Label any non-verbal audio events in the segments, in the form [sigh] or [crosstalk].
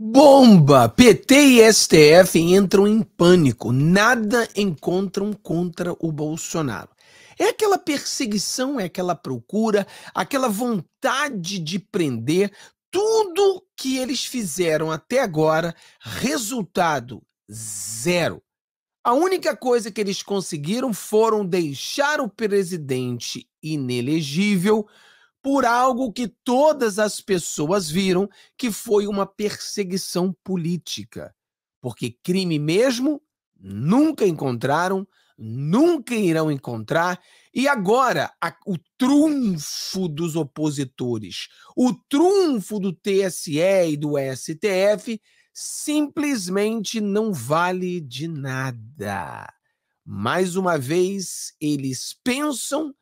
Bomba! PT e STF entram em pânico. Nada encontram contra o Bolsonaro. É aquela perseguição, é aquela procura, aquela vontade de prender tudo que eles fizeram até agora, resultado zero. A única coisa que eles conseguiram foram deixar o presidente inelegível por algo que todas as pessoas viram que foi uma perseguição política. Porque crime mesmo nunca encontraram, nunca irão encontrar, e agora a, o trunfo dos opositores, o trunfo do TSE e do STF simplesmente não vale de nada. Mais uma vez, eles pensam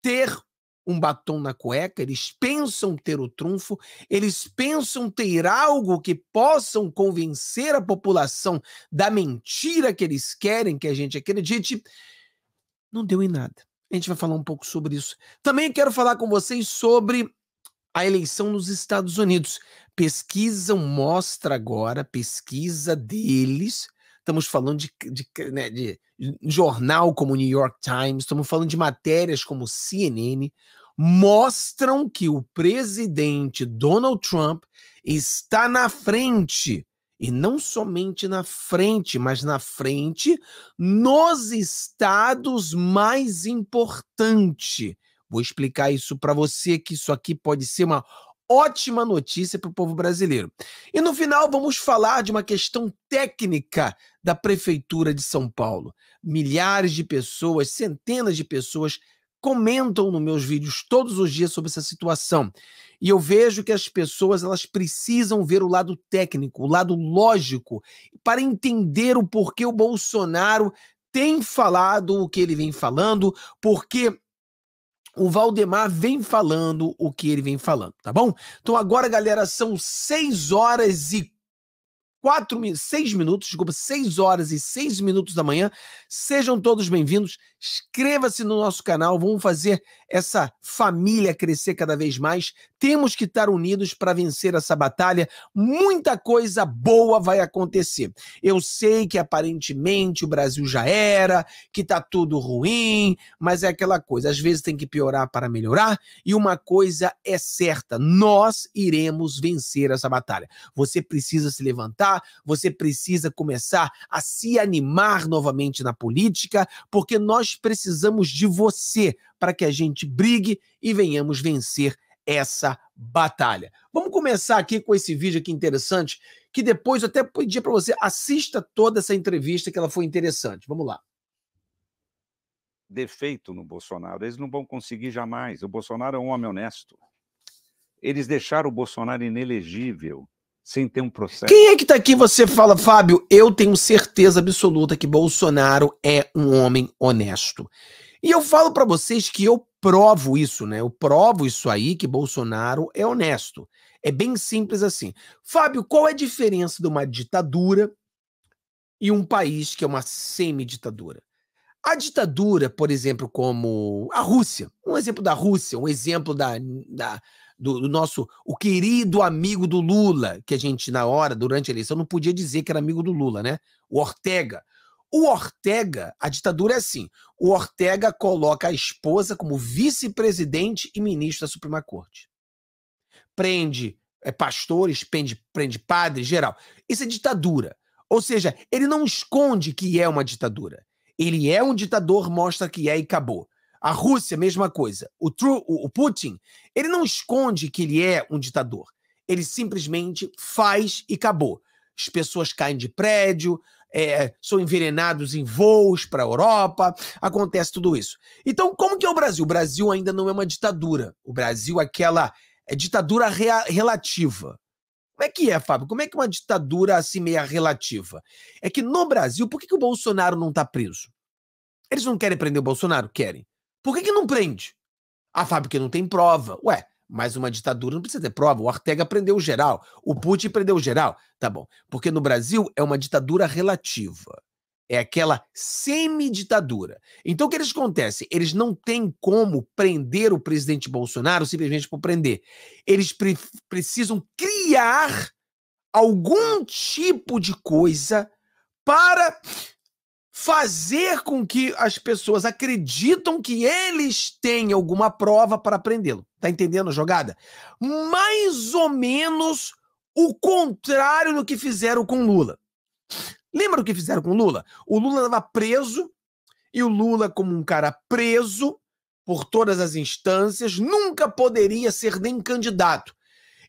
ter um batom na cueca, eles pensam ter o trunfo, eles pensam ter algo que possam convencer a população da mentira que eles querem que a gente acredite. Não deu em nada. A gente vai falar um pouco sobre isso. Também quero falar com vocês sobre a eleição nos Estados Unidos. Pesquisa mostra agora, pesquisa deles, estamos falando de, de, né, de jornal como o New York Times, estamos falando de matérias como CNN, mostram que o presidente Donald Trump está na frente. E não somente na frente, mas na frente nos estados mais importantes. Vou explicar isso para você que isso aqui pode ser uma ótima notícia para o povo brasileiro. E no final, vamos falar de uma questão técnica da Prefeitura de São Paulo. Milhares de pessoas, centenas de pessoas comentam nos meus vídeos todos os dias sobre essa situação. E eu vejo que as pessoas elas precisam ver o lado técnico, o lado lógico, para entender o porquê o Bolsonaro tem falado o que ele vem falando, porque o Valdemar vem falando o que ele vem falando, tá bom? Então agora, galera, são 6 horas e quatro, seis minutos, desculpa, seis horas e seis minutos da manhã. Sejam todos bem-vindos. Inscreva-se no nosso canal. Vamos fazer essa família crescer cada vez mais. Temos que estar unidos para vencer essa batalha. Muita coisa boa vai acontecer. Eu sei que aparentemente o Brasil já era, que tá tudo ruim, mas é aquela coisa. Às vezes tem que piorar para melhorar. E uma coisa é certa: nós iremos vencer essa batalha. Você precisa se levantar você precisa começar a se animar novamente na política, porque nós precisamos de você para que a gente brigue e venhamos vencer essa batalha. Vamos começar aqui com esse vídeo aqui interessante, que depois eu até pedi para você assista toda essa entrevista que ela foi interessante. Vamos lá. Defeito no Bolsonaro, eles não vão conseguir jamais. O Bolsonaro é um homem honesto. Eles deixaram o Bolsonaro inelegível sem ter um processo. Quem é que está aqui você fala, Fábio, eu tenho certeza absoluta que Bolsonaro é um homem honesto. E eu falo para vocês que eu provo isso, né? Eu provo isso aí que Bolsonaro é honesto. É bem simples assim. Fábio, qual é a diferença de uma ditadura e um país que é uma semi-ditadura? A ditadura, por exemplo, como a Rússia, um exemplo da Rússia, um exemplo da, da, do, do, nosso, o querido amigo do Lula, que a gente, na hora, durante a eleição, não podia dizer que era amigo do Lula, né? O Ortega. O Ortega, a ditadura é assim: o Ortega coloca a esposa como vice-presidente e ministro da Suprema Corte. Prende é, pastores, prende, prende padres, geral. Isso é ditadura. Ou seja, ele não esconde que é uma ditadura. Ele é um ditador, mostra que é e acabou. A Rússia, mesma coisa. O, o, o Putin, ele não esconde que ele é um ditador. Ele simplesmente faz e acabou. As pessoas caem de prédio, é, são envenenados em voos para a Europa, acontece tudo isso. Então, como que é o Brasil? O Brasil ainda não é uma ditadura. O Brasil é aquela é ditadura rea, relativa. Como é que é, Fábio? Como é que é uma ditadura assim meia relativa? É que no Brasil, por que, que o Bolsonaro não está preso? Eles não querem prender o Bolsonaro? Querem. Por que, que não prende? Ah, Fábio, porque não tem prova. Ué, mas uma ditadura não precisa ter prova. O Ortega prendeu geral. O Putin prendeu geral. Tá bom. Porque no Brasil é uma ditadura relativa. É aquela semiditadura. Então o que eles acontece? Eles não têm como prender o presidente Bolsonaro simplesmente por prender. Eles pre precisam criar algum tipo de coisa para fazer com que as pessoas acreditam que eles têm alguma prova para prendê-lo. Tá entendendo a jogada? Mais ou menos o contrário do que fizeram com Lula. Lembra do que fizeram com Lula? O Lula estava preso e o Lula, como um cara preso por todas as instâncias, nunca poderia ser nem candidato.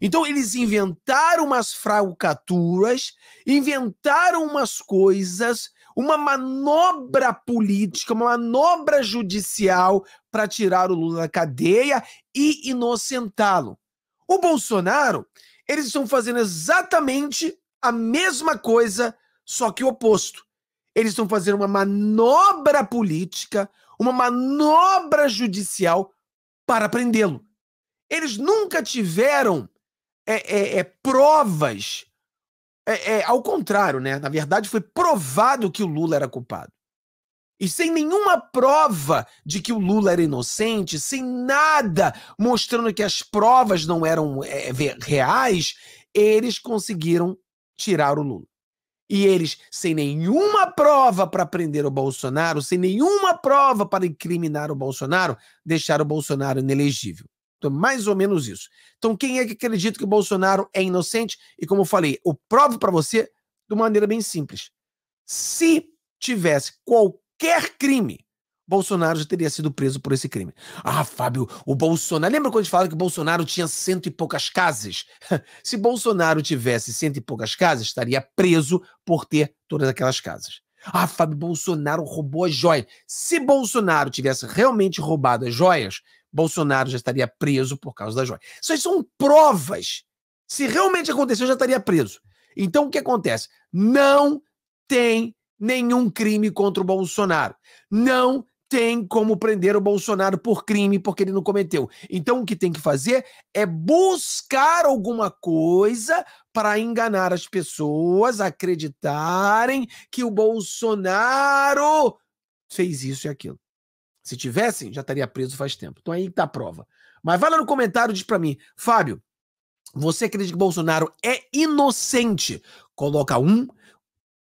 Então eles inventaram umas fraucaturas, inventaram umas coisas uma manobra política, uma manobra judicial para tirar o Lula da cadeia e inocentá-lo. O Bolsonaro, eles estão fazendo exatamente a mesma coisa, só que o oposto. Eles estão fazendo uma manobra política, uma manobra judicial para prendê-lo. Eles nunca tiveram é, é, é, provas é, é, ao contrário, né? Na verdade, foi provado que o Lula era culpado. E sem nenhuma prova de que o Lula era inocente, sem nada mostrando que as provas não eram é, é reais, eles conseguiram tirar o Lula. E eles, sem nenhuma prova para prender o Bolsonaro, sem nenhuma prova para incriminar o Bolsonaro, deixaram o Bolsonaro inelegível. Então, mais ou menos isso. Então, quem é que acredita que o Bolsonaro é inocente? E como eu falei, eu provo para você de uma maneira bem simples. Se tivesse qualquer crime, Bolsonaro já teria sido preso por esse crime. Ah, Fábio, o Bolsonaro. Lembra quando a gente fala que o Bolsonaro tinha cento e poucas casas? [laughs] Se Bolsonaro tivesse cento e poucas casas, estaria preso por ter todas aquelas casas. Ah, Fábio, Bolsonaro roubou as joias. Se Bolsonaro tivesse realmente roubado as joias, Bolsonaro já estaria preso por causa da joia. Isso são provas. Se realmente aconteceu, já estaria preso. Então o que acontece? Não tem nenhum crime contra o Bolsonaro. Não tem como prender o Bolsonaro por crime porque ele não cometeu. Então o que tem que fazer é buscar alguma coisa para enganar as pessoas acreditarem que o Bolsonaro fez isso e aquilo. Se tivessem, já estaria preso faz tempo. Então aí tá a prova. Mas vai lá no comentário e diz para mim, Fábio, você acredita que Bolsonaro é inocente? Coloca um.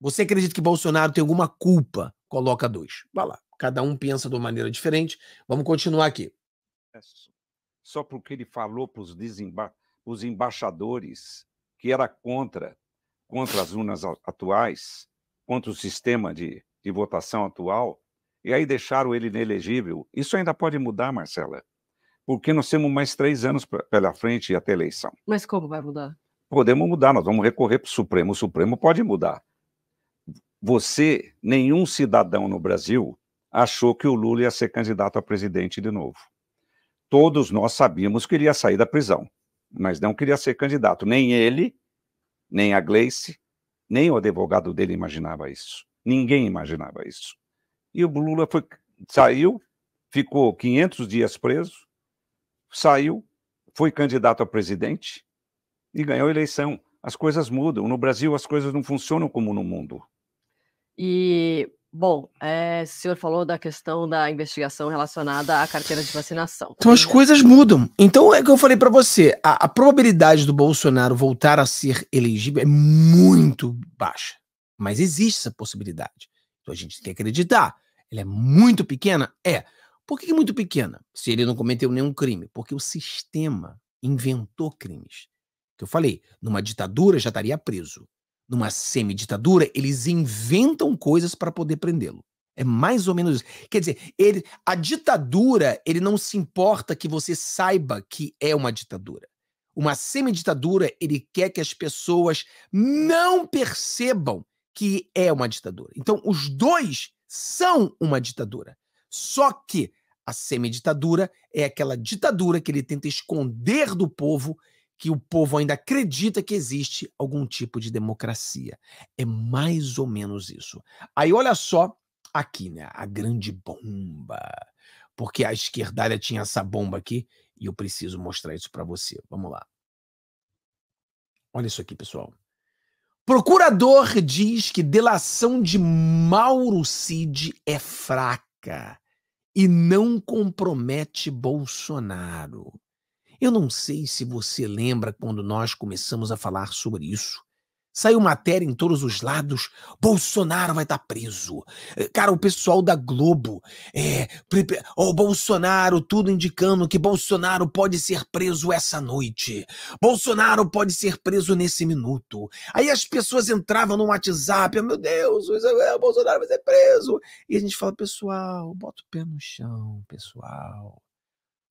Você acredita que Bolsonaro tem alguma culpa? Coloca dois. Vai lá. Cada um pensa de uma maneira diferente. Vamos continuar aqui. É só porque ele falou para desemba os embaixadores que era contra, contra as urnas atuais, contra o sistema de, de votação atual, e aí deixaram ele inelegível. Isso ainda pode mudar, Marcela, porque nós temos mais três anos pra, pela frente até a eleição. Mas como vai mudar? Podemos mudar, nós vamos recorrer para o Supremo. O Supremo pode mudar. Você, nenhum cidadão no Brasil, achou que o Lula ia ser candidato a presidente de novo. Todos nós sabíamos que ele ia sair da prisão, mas não queria ser candidato. Nem ele, nem a Gleice, nem o advogado dele imaginava isso. Ninguém imaginava isso. E o Lula foi, saiu, ficou 500 dias preso, saiu, foi candidato a presidente e ganhou a eleição. As coisas mudam. No Brasil, as coisas não funcionam como no mundo. E, bom, é, o senhor falou da questão da investigação relacionada à carteira de vacinação. Então, as coisas mudam. Então, é que eu falei para você: a, a probabilidade do Bolsonaro voltar a ser elegível é muito baixa. Mas existe essa possibilidade. Então a gente tem que acreditar. Ela é muito pequena? É. Por que muito pequena? Se ele não cometeu nenhum crime. Porque o sistema inventou crimes. Que eu falei, numa ditadura já estaria preso. Numa semiditadura, eles inventam coisas para poder prendê-lo. É mais ou menos isso. Quer dizer, ele, a ditadura, ele não se importa que você saiba que é uma ditadura. Uma semiditadura, ele quer que as pessoas não percebam que é uma ditadura. Então, os dois são uma ditadura. Só que a semiditadura é aquela ditadura que ele tenta esconder do povo que o povo ainda acredita que existe algum tipo de democracia. É mais ou menos isso. Aí olha só aqui, né? A grande bomba. Porque a esquerdalha tinha essa bomba aqui e eu preciso mostrar isso para você. Vamos lá. Olha isso aqui, pessoal. Procurador diz que delação de Mauro Cid é fraca e não compromete Bolsonaro. Eu não sei se você lembra quando nós começamos a falar sobre isso. Saiu matéria em todos os lados. Bolsonaro vai estar tá preso. Eh, cara, o pessoal da Globo, é, o Bolsonaro, tudo indicando que Bolsonaro pode ser preso essa noite. Bolsonaro pode ser preso nesse minuto. Aí as pessoas entravam no WhatsApp, oh, meu Deus, o Bolsonaro vai ser preso. E a gente fala, pessoal, bota o pé no chão, pessoal.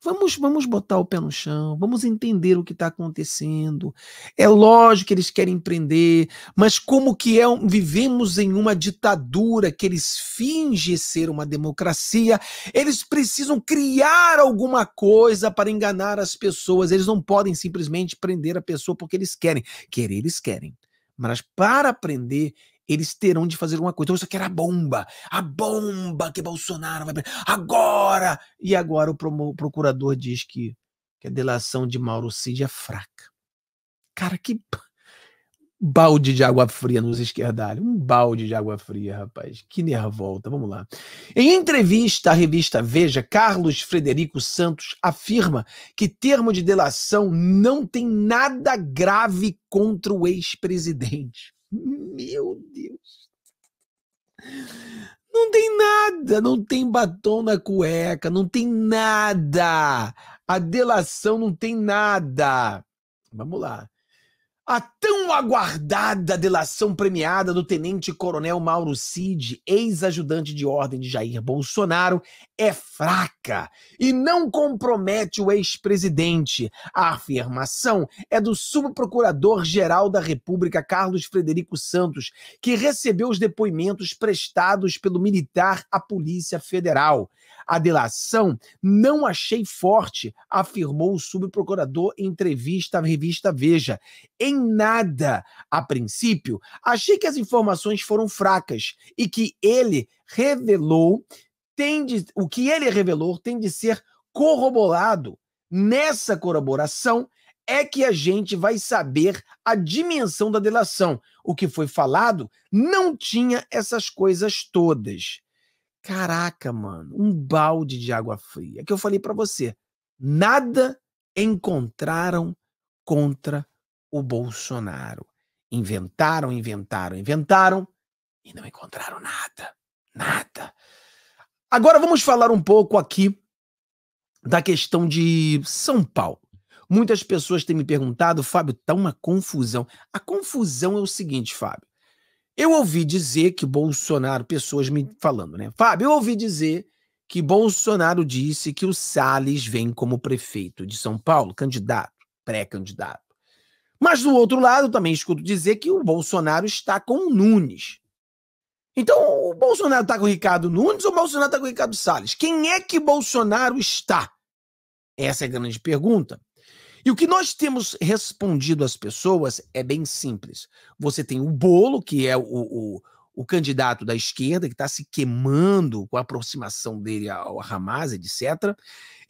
Vamos, vamos botar o pé no chão, vamos entender o que está acontecendo. É lógico que eles querem prender mas como que é, um, vivemos em uma ditadura que eles fingem ser uma democracia, eles precisam criar alguma coisa para enganar as pessoas. Eles não podem simplesmente prender a pessoa porque eles querem. Querer eles querem, mas para prender eles terão de fazer alguma coisa. Então, isso aqui era a bomba, a bomba que Bolsonaro vai. Agora! E agora o procurador diz que, que a delação de Mauro Cid é fraca. Cara, que balde de água fria nos esquerdalhos. Um balde de água fria, rapaz. Que nervolta. Vamos lá. Em entrevista à revista Veja, Carlos Frederico Santos afirma que termo de delação não tem nada grave contra o ex-presidente meu Deus. Não tem nada, não tem batom na cueca, não tem nada. A delação não tem nada. Vamos lá. A tão aguardada delação premiada do tenente-coronel Mauro Cid, ex-ajudante de ordem de Jair Bolsonaro, é fraca e não compromete o ex-presidente. A afirmação é do subprocurador-geral da República, Carlos Frederico Santos, que recebeu os depoimentos prestados pelo militar à Polícia Federal. A delação não achei forte, afirmou o subprocurador em entrevista à revista Veja. Em nada, a princípio, achei que as informações foram fracas e que ele revelou tem de, o que ele revelou tem de ser corroborado. Nessa corroboração, é que a gente vai saber a dimensão da delação. O que foi falado não tinha essas coisas todas. Caraca, mano, um balde de água fria. É que eu falei para você, nada encontraram contra o Bolsonaro. Inventaram, inventaram, inventaram e não encontraram nada. Nada. Agora vamos falar um pouco aqui da questão de São Paulo. Muitas pessoas têm me perguntado, Fábio, tá uma confusão. A confusão é o seguinte, Fábio. Eu ouvi dizer que Bolsonaro, pessoas me falando, né? Fábio, eu ouvi dizer que Bolsonaro disse que o Salles vem como prefeito de São Paulo, candidato, pré-candidato. Mas do outro lado, também escuto dizer que o Bolsonaro está com o Nunes. Então, o Bolsonaro está com o Ricardo Nunes ou o Bolsonaro está com o Ricardo Salles? Quem é que Bolsonaro está? Essa é a grande pergunta. E o que nós temos respondido às pessoas é bem simples. Você tem o bolo, que é o, o, o candidato da esquerda, que está se queimando com a aproximação dele ao Hamas, etc.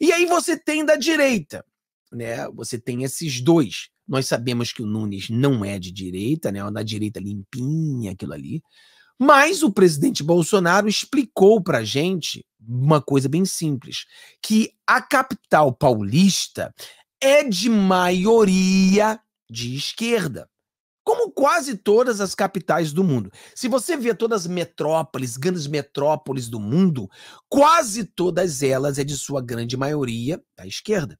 E aí você tem da direita, né? Você tem esses dois. Nós sabemos que o Nunes não é de direita, né? da é direita limpinha, aquilo ali. Mas o presidente Bolsonaro explicou para gente uma coisa bem simples, que a capital paulista é de maioria de esquerda. Como quase todas as capitais do mundo. Se você vê todas as metrópoles, grandes metrópoles do mundo, quase todas elas é de sua grande maioria da esquerda.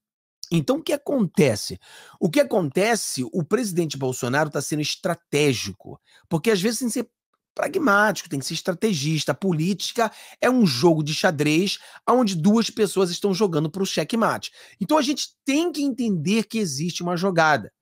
Então, o que acontece? O que acontece, o presidente Bolsonaro está sendo estratégico, porque às vezes sem ser pragmático, tem que ser estrategista. A política é um jogo de xadrez onde duas pessoas estão jogando para o checkmate. Então a gente tem que entender que existe uma jogada.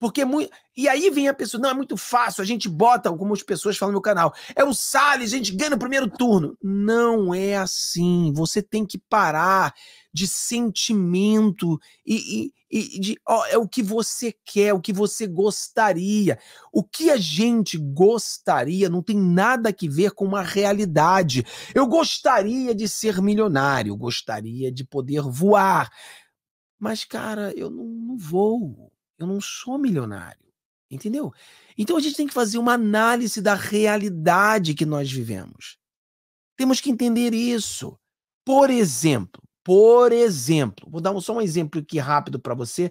Porque é muito. E aí vem a pessoa, não, é muito fácil, a gente bota, como as pessoas falam no canal, é o Salles, a gente ganha no primeiro turno. Não é assim. Você tem que parar de sentimento e, e de ó, é o que você quer, o que você gostaria. O que a gente gostaria não tem nada a ver com uma realidade. Eu gostaria de ser milionário, gostaria de poder voar. Mas, cara, eu não, não vou. Eu não sou milionário. Entendeu? Então a gente tem que fazer uma análise da realidade que nós vivemos. Temos que entender isso. Por exemplo, por exemplo, vou dar só um exemplo aqui rápido para você,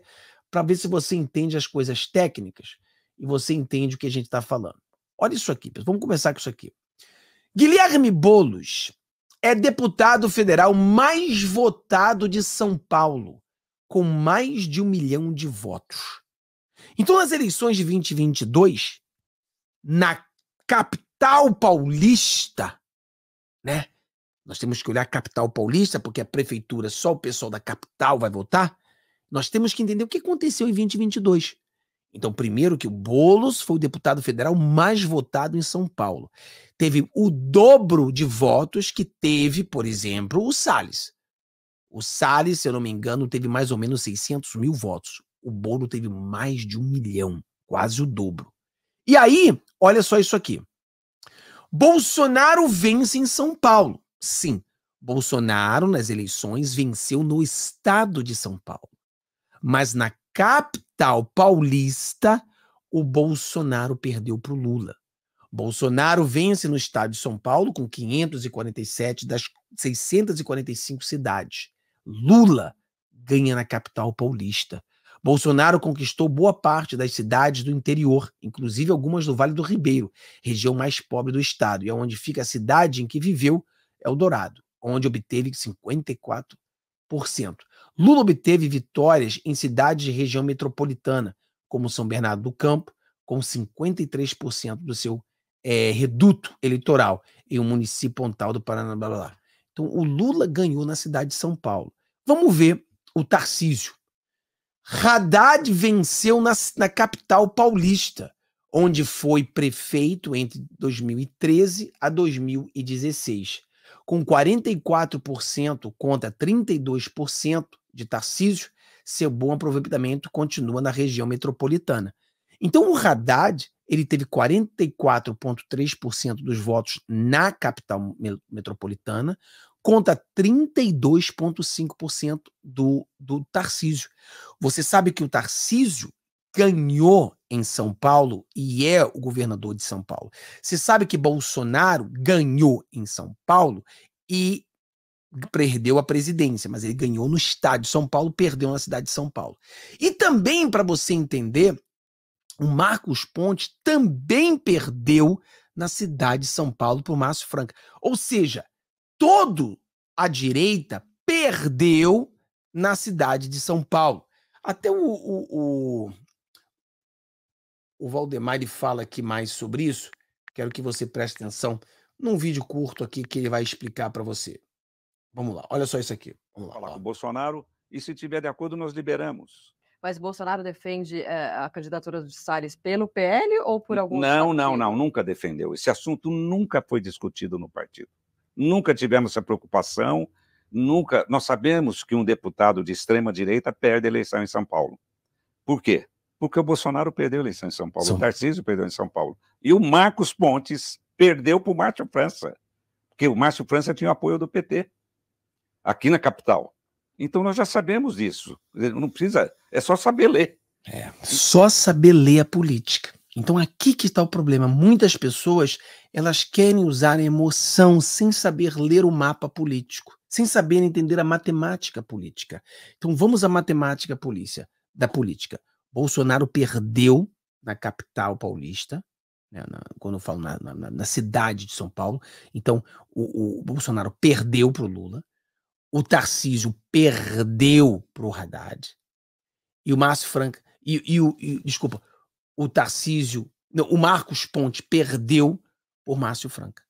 para ver se você entende as coisas técnicas e você entende o que a gente está falando. Olha isso aqui, vamos começar com isso aqui. Guilherme Bolos é deputado federal mais votado de São Paulo, com mais de um milhão de votos. Então, nas eleições de 2022, na capital paulista, né? Nós temos que olhar a capital paulista, porque a prefeitura, só o pessoal da capital vai votar. Nós temos que entender o que aconteceu em 2022. Então, primeiro que o Bolos foi o deputado federal mais votado em São Paulo. Teve o dobro de votos que teve, por exemplo, o Salles. O Salles, se eu não me engano, teve mais ou menos 600 mil votos. O Boulos teve mais de um milhão, quase o dobro. E aí, olha só isso aqui. Bolsonaro vence em São Paulo. Sim, Bolsonaro nas eleições venceu no estado de São Paulo. Mas na capital paulista, o Bolsonaro perdeu para o Lula. Bolsonaro vence no estado de São Paulo com 547 das 645 cidades. Lula ganha na capital paulista. Bolsonaro conquistou boa parte das cidades do interior, inclusive algumas do Vale do Ribeiro, região mais pobre do estado, e é onde fica a cidade em que viveu Eldorado, é onde obteve 54%. Lula obteve vitórias em cidades de região metropolitana, como São Bernardo do Campo, com 53% do seu é, reduto eleitoral em um município pontal do Paraná. Blá, blá, blá. Então, o Lula ganhou na cidade de São Paulo. Vamos ver o Tarcísio. Haddad venceu na, na capital paulista, onde foi prefeito entre 2013 a 2016 com 44% contra 32% de Tarcísio, seu bom aproveitamento continua na região metropolitana. Então o Haddad ele teve 44,3% dos votos na capital metropolitana contra 32,5% do, do Tarcísio. Você sabe que o Tarcísio ganhou em São Paulo e é o governador de São Paulo. Você sabe que Bolsonaro ganhou em São Paulo e perdeu a presidência, mas ele ganhou no estado de São Paulo, perdeu na cidade de São Paulo. E também para você entender, o Marcos Pontes também perdeu na cidade de São Paulo para o Márcio Franca. Ou seja, todo a direita perdeu na cidade de São Paulo. Até o, o, o o Valdemar fala aqui mais sobre isso. Quero que você preste atenção num vídeo curto aqui que ele vai explicar para você. Vamos lá, olha só isso aqui. Vamos lá. Falar com o Bolsonaro e se tiver de acordo, nós liberamos. Mas Bolsonaro defende é, a candidatura de Salles pelo PL ou por algum Não, não, não, nunca defendeu. Esse assunto nunca foi discutido no partido. Nunca tivemos essa preocupação, nunca. Nós sabemos que um deputado de extrema direita perde a eleição em São Paulo. Por quê? porque o Bolsonaro perdeu a eleição em São Paulo, Sim. o Tarcísio perdeu em São Paulo. E o Marcos Pontes perdeu para o Márcio França, porque o Márcio França tinha o apoio do PT aqui na capital. Então nós já sabemos isso, Não precisa, é só saber ler. É, só saber ler a política. Então aqui que está o problema. Muitas pessoas elas querem usar a emoção sem saber ler o mapa político, sem saber entender a matemática política. Então vamos à matemática polícia, da política. Bolsonaro perdeu na capital paulista, né, na, quando eu falo na, na, na, cidade de São Paulo. Então, o, o Bolsonaro perdeu para o Lula, o Tarcísio perdeu para o Haddad, e o Márcio Franca. E, e, o, e, desculpa, o Tarcísio. Não, o Marcos Ponte perdeu por Márcio Franca.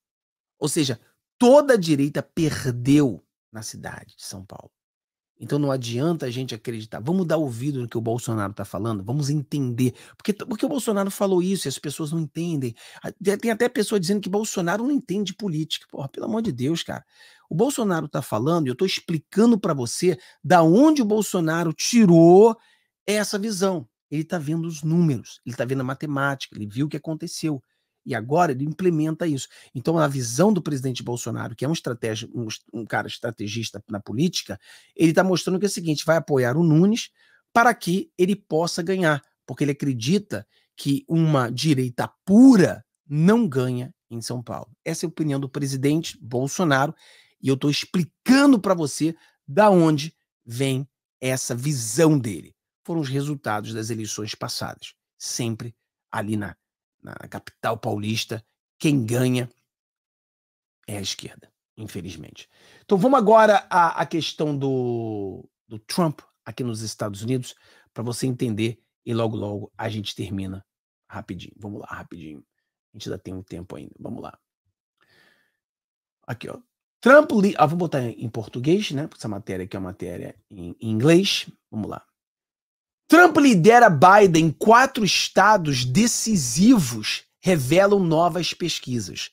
Ou seja, toda a direita perdeu na cidade de São Paulo. Então não adianta a gente acreditar. Vamos dar ouvido no que o Bolsonaro está falando, vamos entender. Porque, porque o Bolsonaro falou isso e as pessoas não entendem. Tem até pessoa dizendo que Bolsonaro não entende política. Porra, pelo amor de Deus, cara. O Bolsonaro está falando e eu estou explicando para você da onde o Bolsonaro tirou essa visão. Ele está vendo os números, ele está vendo a matemática, ele viu o que aconteceu. E agora ele implementa isso. Então, a visão do presidente Bolsonaro, que é um, um, um cara estrategista na política, ele está mostrando que é o seguinte: vai apoiar o Nunes para que ele possa ganhar, porque ele acredita que uma direita pura não ganha em São Paulo. Essa é a opinião do presidente Bolsonaro e eu estou explicando para você da onde vem essa visão dele. Foram os resultados das eleições passadas, sempre ali na na capital paulista, quem ganha é a esquerda, infelizmente. Então vamos agora à, à questão do, do Trump aqui nos Estados Unidos, para você entender, e logo, logo a gente termina rapidinho. Vamos lá, rapidinho. A gente ainda tem um tempo ainda. Vamos lá. Aqui, ó. Trump. Ah, vou botar em português, né? Porque essa matéria aqui é uma matéria em inglês. Vamos lá. Trump lidera Biden em quatro estados decisivos, revelam novas pesquisas.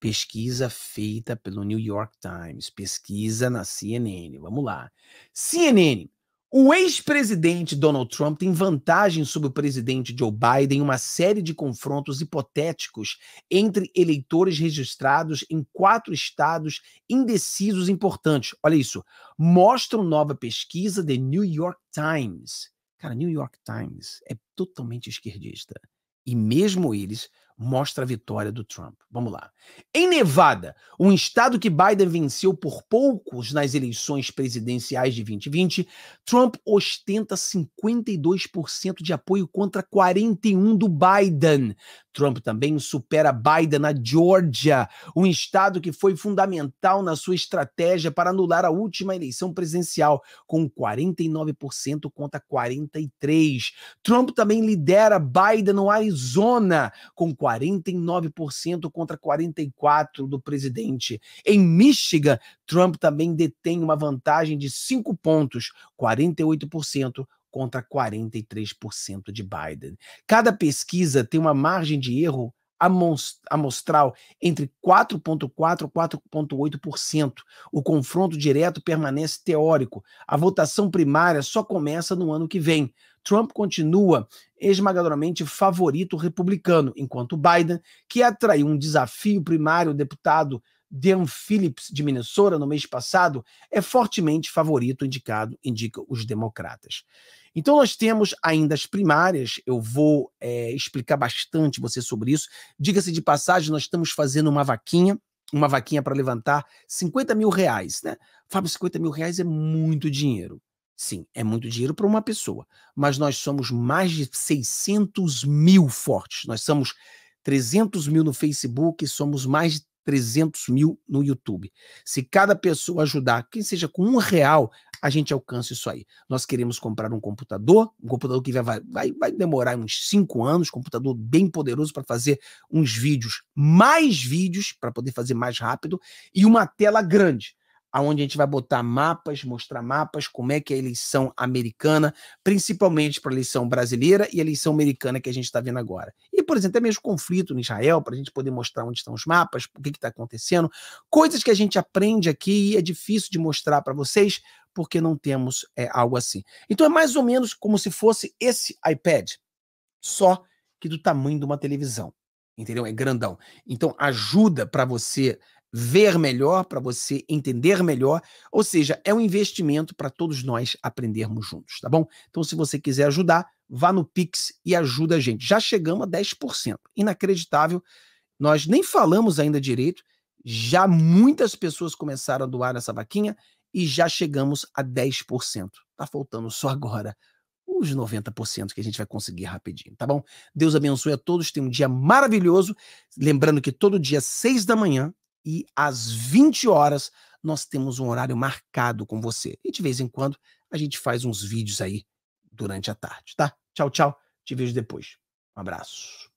Pesquisa feita pelo New York Times, pesquisa na CNN. Vamos lá. CNN. O ex-presidente Donald Trump tem vantagem sobre o presidente Joe Biden em uma série de confrontos hipotéticos entre eleitores registrados em quatro estados indecisos importantes. Olha isso. Mostra nova pesquisa de New York Times. Cara, New York Times é totalmente esquerdista. E mesmo eles mostra a vitória do Trump. Vamos lá. Em Nevada, um estado que Biden venceu por poucos nas eleições presidenciais de 2020, Trump ostenta 52% de apoio contra 41 do Biden. Trump também supera Biden na Georgia, um estado que foi fundamental na sua estratégia para anular a última eleição presidencial, com 49% contra 43. Trump também lidera Biden no Arizona com 40 49% contra 44% do presidente. Em Michigan, Trump também detém uma vantagem de 5 pontos, 48% contra 43% de Biden. Cada pesquisa tem uma margem de erro amostral entre 4,4% e 4,8%. O confronto direto permanece teórico. A votação primária só começa no ano que vem. Trump continua esmagadoramente favorito republicano, enquanto Biden, que atraiu um desafio primário deputado Dan Phillips, de Minnesota, no mês passado, é fortemente favorito, indicado, indica os democratas. Então, nós temos ainda as primárias, eu vou é, explicar bastante você sobre isso. Diga-se de passagem, nós estamos fazendo uma vaquinha, uma vaquinha para levantar 50 mil reais, né? Fábio, 50 mil reais é muito dinheiro. Sim, é muito dinheiro para uma pessoa, mas nós somos mais de 600 mil fortes. Nós somos 300 mil no Facebook, somos mais de 300 mil no YouTube. Se cada pessoa ajudar, quem seja com um real, a gente alcança isso aí. Nós queremos comprar um computador, um computador que vai, vai, vai demorar uns 5 anos, computador bem poderoso para fazer uns vídeos, mais vídeos, para poder fazer mais rápido, e uma tela grande aonde a gente vai botar mapas, mostrar mapas, como é que é a eleição americana, principalmente para a eleição brasileira e a eleição americana que a gente está vendo agora. E, por exemplo, até mesmo conflito no Israel, para a gente poder mostrar onde estão os mapas, o que está acontecendo, coisas que a gente aprende aqui e é difícil de mostrar para vocês, porque não temos é, algo assim. Então é mais ou menos como se fosse esse iPad, só que do tamanho de uma televisão entendeu? É grandão. Então ajuda para você ver melhor, para você entender melhor, ou seja, é um investimento para todos nós aprendermos juntos, tá bom? Então, se você quiser ajudar, vá no Pix e ajuda a gente. Já chegamos a 10%. Inacreditável. Nós nem falamos ainda direito, já muitas pessoas começaram a doar essa vaquinha e já chegamos a 10%. Tá faltando só agora os 90% que a gente vai conseguir rapidinho, tá bom? Deus abençoe a todos, tenha um dia maravilhoso. Lembrando que todo dia, 6 da manhã, e às 20 horas nós temos um horário marcado com você. E de vez em quando a gente faz uns vídeos aí durante a tarde, tá? Tchau, tchau. Te vejo depois. Um abraço.